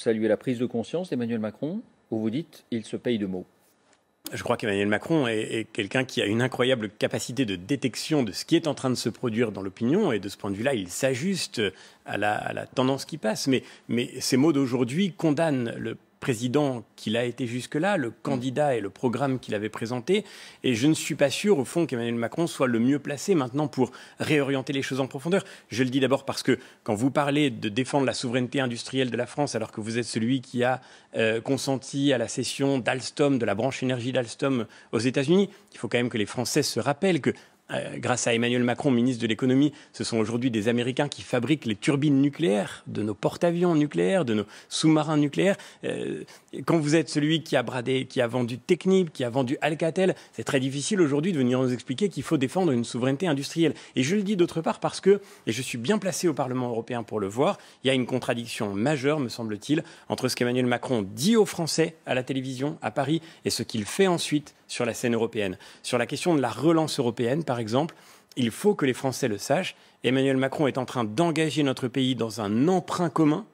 Saluer la prise de conscience d'Emmanuel Macron ou vous dites il se paye de mots je crois qu'Emmanuel Macron est, quelqu'un qui a une incroyable capacité de détection de ce qui est en train de se produire dans l'opinion, et de ce point de vue-là, il s'ajuste à, la, tendance qui passe. Mais, mais ces mots d'aujourd'hui condamnent le président qu'il a été jusque-là, le candidat et le programme qu'il avait présenté. Et je ne suis pas sûr, au fond, qu'Emmanuel Macron soit le mieux placé maintenant pour réorienter les choses en profondeur. Je le dis d'abord parce que quand vous parlez de défendre la souveraineté industrielle de la France, alors que vous êtes celui qui a euh, consenti à la cession d'Alstom, de la branche énergie d'Alstom aux États-Unis, il faut quand même que les Français se rappellent que euh, grâce à Emmanuel Macron, ministre de l'économie, ce sont aujourd'hui des Américains qui fabriquent les turbines nucléaires de nos porte-avions nucléaires, de nos sous-marins nucléaires. Euh, quand vous êtes celui qui a bradé, qui a vendu Technip, qui a vendu Alcatel, c'est très difficile aujourd'hui de venir nous expliquer qu'il faut défendre une souveraineté industrielle. Et je le dis d'autre part parce que, et je suis bien placé au Parlement européen pour le voir, il y a une contradiction majeure, me semble-t-il, entre ce qu'Emmanuel Macron dit aux Français à la télévision, à Paris, et ce qu'il fait ensuite sur la scène européenne. Sur la question de la relance européenne, par exemple, il faut que les Français le sachent. Emmanuel Macron est en train d'engager notre pays dans un emprunt commun.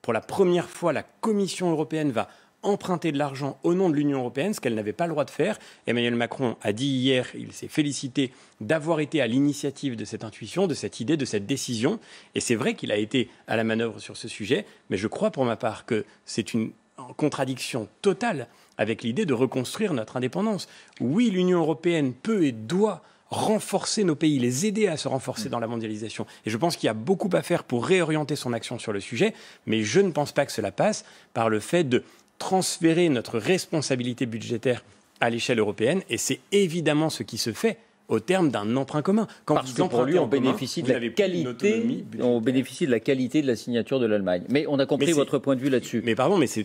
Pour la première fois, la Commission européenne va emprunter de l'argent au nom de l'Union européenne, ce qu'elle n'avait pas le droit de faire. Emmanuel Macron a dit hier, il s'est félicité d'avoir été à l'initiative de cette intuition, de cette idée, de cette décision. Et c'est vrai qu'il a été à la manœuvre sur ce sujet, mais je crois pour ma part que c'est une en contradiction totale avec l'idée de reconstruire notre indépendance. Oui, l'Union européenne peut et doit renforcer nos pays, les aider à se renforcer dans la mondialisation. Et je pense qu'il y a beaucoup à faire pour réorienter son action sur le sujet, mais je ne pense pas que cela passe par le fait de transférer notre responsabilité budgétaire à l'échelle européenne, et c'est évidemment ce qui se fait au terme d'un emprunt commun. Quand Parce vous que pour lui, on bénéficie, de la qualité, on bénéficie de la qualité de la signature de l'Allemagne. Mais on a compris votre point de vue là-dessus. Mais pardon, mais c'est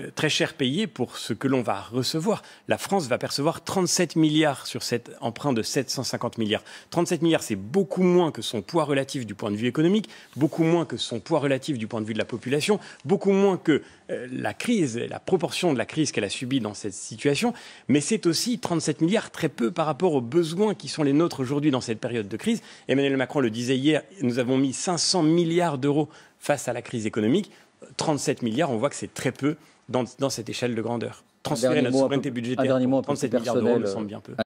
euh, très cher payé pour ce que l'on va recevoir. La France va percevoir 37 milliards sur cet emprunt de 750 milliards. 37 milliards, c'est beaucoup moins que son poids relatif du point de vue économique, beaucoup moins que son poids relatif du point de vue de la population, beaucoup moins que euh, la crise, la proportion de la crise qu'elle a subie dans cette situation, mais c'est aussi 37 milliards très peu par rapport aux besoins qui sont les nôtres aujourd'hui dans cette période de crise. Emmanuel Macron le disait hier, nous avons mis 500 milliards d'euros face à la crise économique. 37 milliards, on voit que c'est très peu dans, cette échelle de grandeur. Transférer notre souveraineté budgétaire Trente 37 milliards d'euros me semble bien peu.